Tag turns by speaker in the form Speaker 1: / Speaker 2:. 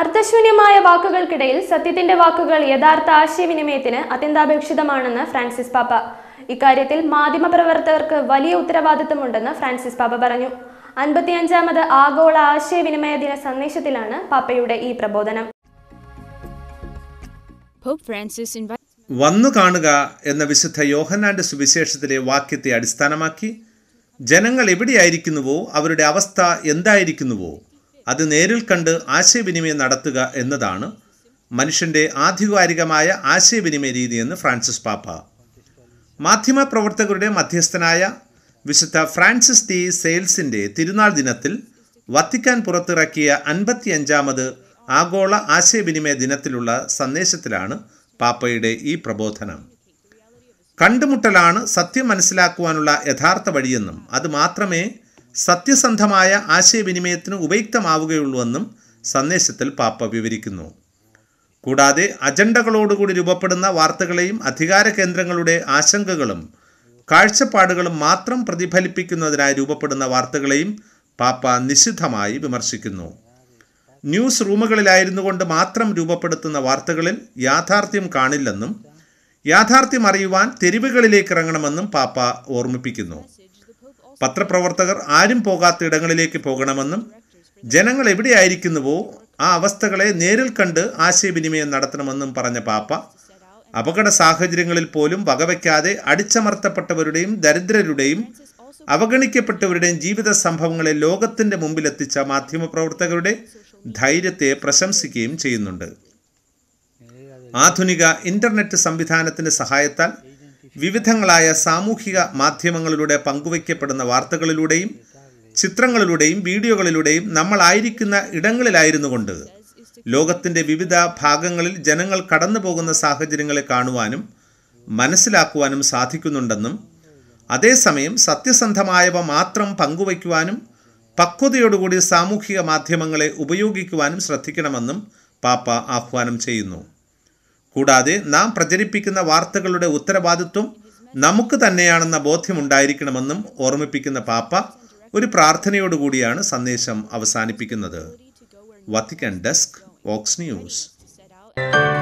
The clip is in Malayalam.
Speaker 1: അർത്ഥശൂന്യമായ വാക്കുകൾക്കിടയിൽ സത്യത്തിന്റെ വാക്കുകൾ യഥാർത്ഥ ആശയവിനിമയത്തിന് അത്യന്താപേക്ഷിതമാണെന്ന് ഫ്രാൻസിസ് പാപ്പ ഇക്കാര്യത്തിൽ മാധ്യമപ്രവർത്തകർക്ക് വലിയ ഉത്തരവാദിത്തമുണ്ടെന്ന് ഫ്രാൻസിസ് പാപ്പ പറഞ്ഞു അൻപത്തിയഞ്ചാമത് ആഗോള ആശയവിനിമയ ദിന സന്ദേശത്തിലാണ് പാപ്പയുടെ ഈ പ്രബോധനം
Speaker 2: വന്നു കാണുക എന്ന വിശുദ്ധ യോഹനാന്റെ സുവിശേഷത്തിലെ വാക്യത്തെ അടിസ്ഥാനമാക്കി ജനങ്ങൾ എവിടെയായിരിക്കുന്നുവോ അവരുടെ അവസ്ഥ എന്തായിരിക്കുന്നുവോ അത് നേരിൽ കണ്ട് ആശയവിനിമയം നടത്തുക എന്നതാണ് മനുഷ്യൻ്റെ ആധികാരികമായ ആശയവിനിമയ രീതിയെന്ന് ഫ്രാൻസിസ് പാപ്പ പ്രവർത്തകരുടെ മധ്യസ്ഥനായ വിശുദ്ധ ഫ്രാൻസിസ് ടി സെയിൽസിൻ്റെ തിരുനാൾ ദിനത്തിൽ വത്തിക്കാൻ പുറത്തിറക്കിയ അഞ്ചാമത് ആഗോള ആശയവിനിമയ ദിനത്തിലുള്ള സന്ദേശത്തിലാണ് പാപ്പയുടെ ഈ പ്രബോധനം കണ്ടുമുട്ടലാണ് സത്യം മനസ്സിലാക്കുവാനുള്ള യഥാർത്ഥ വഴിയെന്നും അത് മാത്രമേ സത്യസന്ധമായ ആശയവിനിമയത്തിന് ഉപയുക്തമാവുകയുള്ളൂവെന്നും സന്ദേശത്തിൽ പാപ്പ വിവരിക്കുന്നു കൂടാതെ അജണ്ടകളോടുകൂടി രൂപപ്പെടുന്ന വാർത്തകളെയും അധികാര കേന്ദ്രങ്ങളുടെ ആശങ്കകളും കാഴ്ചപ്പാടുകളും മാത്രം പ്രതിഫലിപ്പിക്കുന്നതിനായി രൂപപ്പെടുന്ന വാർത്തകളെയും പാപ്പ നിശിതമായി വിമർശിക്കുന്നു ന്യൂസ് റൂമുകളിലായിരുന്നു കൊണ്ട് മാത്രം രൂപപ്പെടുത്തുന്ന വാർത്തകളിൽ യാഥാർത്ഥ്യം കാണില്ലെന്നും യാഥാർത്ഥ്യം അറിയുവാൻ തെരുവുകളിലേക്ക് ഇറങ്ങണമെന്നും പാപ്പ ഓർമ്മിപ്പിക്കുന്നു പത്രപ്രവർത്തകർ ആരും പോകാത്ത ഇടങ്ങളിലേക്ക് പോകണമെന്നും ജനങ്ങൾ എവിടെയായിരിക്കുന്നുവോ ആ അവസ്ഥകളെ നേരിൽ കണ്ട് ആശയവിനിമയം നടത്തണമെന്നും പറഞ്ഞ പാപ്പ അപകട സാഹചര്യങ്ങളിൽ പോലും വകവയ്ക്കാതെ അടിച്ചമർത്തപ്പെട്ടവരുടെയും ദരിദ്രരുടെയും അവഗണിക്കപ്പെട്ടവരുടെയും ജീവിത സംഭവങ്ങളെ മുമ്പിൽ മുമ്പിലെത്തിച്ച മാധ്യമപ്രവർത്തകരുടെ ധൈര്യത്തെ പ്രശംസിക്കുകയും ചെയ്യുന്നുണ്ട് ആധുനിക ഇന്റർനെറ്റ് സംവിധാനത്തിന്റെ സഹായത്താൽ വിവിധങ്ങളായ സാമൂഹിക മാധ്യമങ്ങളിലൂടെ പങ്കുവയ്ക്കപ്പെടുന്ന വാർത്തകളിലൂടെയും ചിത്രങ്ങളിലൂടെയും വീഡിയോകളിലൂടെയും നമ്മളായിരിക്കുന്ന ഇടങ്ങളിലായിരുന്നു കൊണ്ട് ലോകത്തിൻ്റെ വിവിധ ഭാഗങ്ങളിൽ ജനങ്ങൾ കടന്നു പോകുന്ന സാഹചര്യങ്ങളെ കാണുവാനും മനസ്സിലാക്കുവാനും സാധിക്കുന്നുണ്ടെന്നും അതേസമയം സത്യസന്ധമായവ മാത്രം പങ്കുവയ്ക്കുവാനും പക്വതയോടുകൂടി സാമൂഹിക മാധ്യമങ്ങളെ ഉപയോഗിക്കുവാനും ശ്രദ്ധിക്കണമെന്നും പാപ്പ ആഹ്വാനം ചെയ്യുന്നു കൂടാതെ നാം പ്രചരിപ്പിക്കുന്ന വാർത്തകളുടെ ഉത്തരവാദിത്വം നമുക്ക് തന്നെയാണെന്ന ബോധ്യമുണ്ടായിരിക്കണമെന്നും ഓർമ്മിപ്പിക്കുന്ന പാപ്പ ഒരു പ്രാർത്ഥനയോടുകൂടിയാണ് സന്ദേശം അവസാനിപ്പിക്കുന്നത് വത്തിക്കൻ ഡെസ്ക് വോക്സ് ന്യൂസ്